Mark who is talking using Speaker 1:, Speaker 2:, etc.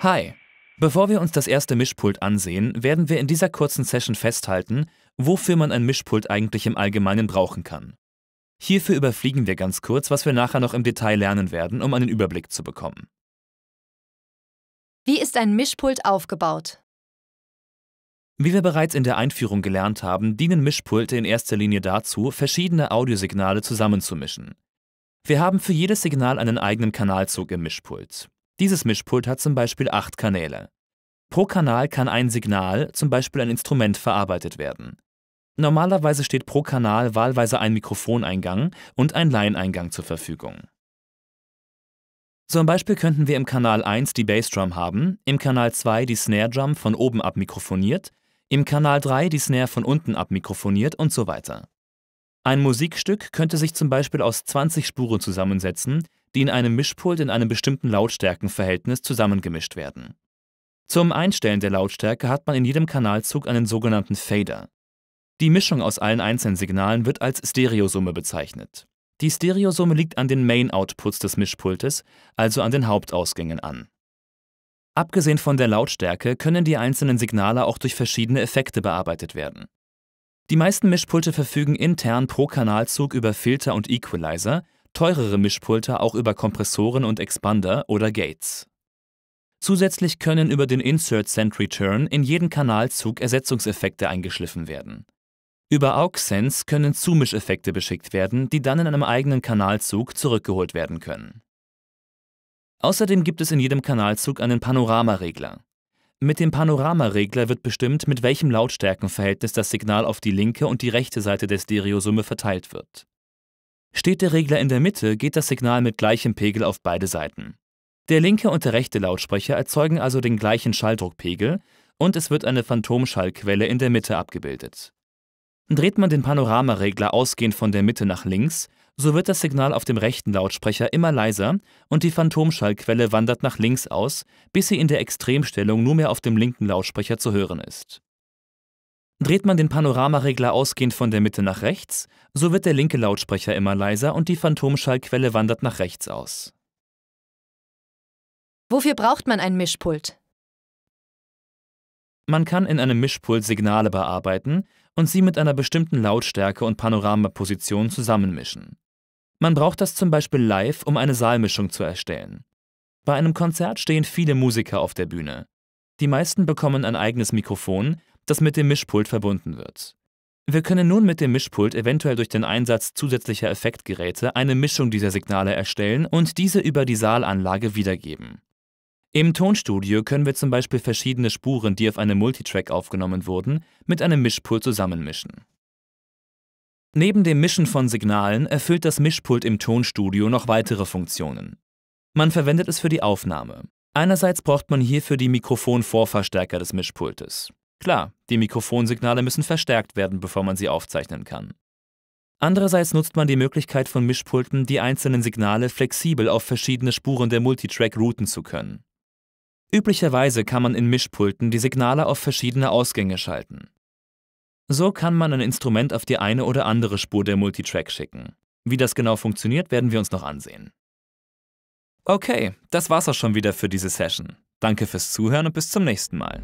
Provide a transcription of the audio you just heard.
Speaker 1: Hi! Bevor wir uns das erste Mischpult ansehen, werden wir in dieser kurzen Session festhalten, wofür man ein Mischpult eigentlich im Allgemeinen brauchen kann. Hierfür überfliegen wir ganz kurz, was wir nachher noch im Detail lernen werden, um einen Überblick zu bekommen. Wie ist ein Mischpult aufgebaut? Wie wir bereits in der Einführung gelernt haben, dienen Mischpulte in erster Linie dazu, verschiedene Audiosignale zusammenzumischen. Wir haben für jedes Signal einen eigenen Kanalzug im Mischpult. Dieses Mischpult hat zum Beispiel acht Kanäle. Pro Kanal kann ein Signal, zum Beispiel ein Instrument, verarbeitet werden. Normalerweise steht pro Kanal wahlweise ein Mikrofoneingang und ein Line-Eingang zur Verfügung. Zum Beispiel könnten wir im Kanal 1 die Bassdrum haben, im Kanal 2 die Snare Drum von oben ab mikrofoniert, im Kanal 3 die Snare von unten ab mikrofoniert und so weiter. Ein Musikstück könnte sich zum Beispiel aus 20 Spuren zusammensetzen, die in einem Mischpult in einem bestimmten Lautstärkenverhältnis zusammengemischt werden. Zum Einstellen der Lautstärke hat man in jedem Kanalzug einen sogenannten Fader. Die Mischung aus allen einzelnen Signalen wird als Stereosumme bezeichnet. Die Stereosumme liegt an den Main-Outputs des Mischpultes, also an den Hauptausgängen an. Abgesehen von der Lautstärke können die einzelnen Signale auch durch verschiedene Effekte bearbeitet werden. Die meisten Mischpulte verfügen intern pro Kanalzug über Filter und Equalizer, teurere Mischpulte auch über Kompressoren und Expander oder Gates. Zusätzlich können über den Insert Send Return in jeden Kanalzug Ersetzungseffekte eingeschliffen werden. Über AUX-Sense können Zumischeffekte beschickt werden, die dann in einem eigenen Kanalzug zurückgeholt werden können. Außerdem gibt es in jedem Kanalzug einen Panoramaregler. Mit dem Panoramaregler wird bestimmt, mit welchem Lautstärkenverhältnis das Signal auf die linke und die rechte Seite der Stereosumme verteilt wird. Steht der Regler in der Mitte, geht das Signal mit gleichem Pegel auf beide Seiten. Der linke und der rechte Lautsprecher erzeugen also den gleichen Schalldruckpegel und es wird eine Phantomschallquelle in der Mitte abgebildet. Dreht man den Panoramaregler ausgehend von der Mitte nach links, so wird das Signal auf dem rechten Lautsprecher immer leiser und die Phantomschallquelle wandert nach links aus, bis sie in der Extremstellung nur mehr auf dem linken Lautsprecher zu hören ist. Dreht man den Panoramaregler ausgehend von der Mitte nach rechts, so wird der linke Lautsprecher immer leiser und die Phantomschallquelle wandert nach rechts aus. Wofür braucht man ein Mischpult? Man kann in einem Mischpult Signale bearbeiten und sie mit einer bestimmten Lautstärke und Panoramaposition zusammenmischen. Man braucht das zum Beispiel live, um eine Saalmischung zu erstellen. Bei einem Konzert stehen viele Musiker auf der Bühne. Die meisten bekommen ein eigenes Mikrofon, das mit dem Mischpult verbunden wird. Wir können nun mit dem Mischpult eventuell durch den Einsatz zusätzlicher Effektgeräte eine Mischung dieser Signale erstellen und diese über die Saalanlage wiedergeben. Im Tonstudio können wir zum Beispiel verschiedene Spuren, die auf einem Multitrack aufgenommen wurden, mit einem Mischpult zusammenmischen. Neben dem Mischen von Signalen erfüllt das Mischpult im Tonstudio noch weitere Funktionen. Man verwendet es für die Aufnahme. Einerseits braucht man hierfür die Mikrofonvorverstärker des Mischpultes. Klar, die Mikrofonsignale müssen verstärkt werden, bevor man sie aufzeichnen kann. Andererseits nutzt man die Möglichkeit von Mischpulten, die einzelnen Signale flexibel auf verschiedene Spuren der Multitrack routen zu können. Üblicherweise kann man in Mischpulten die Signale auf verschiedene Ausgänge schalten. So kann man ein Instrument auf die eine oder andere Spur der Multitrack schicken. Wie das genau funktioniert, werden wir uns noch ansehen. Okay, das war's auch schon wieder für diese Session. Danke fürs Zuhören und bis zum nächsten Mal.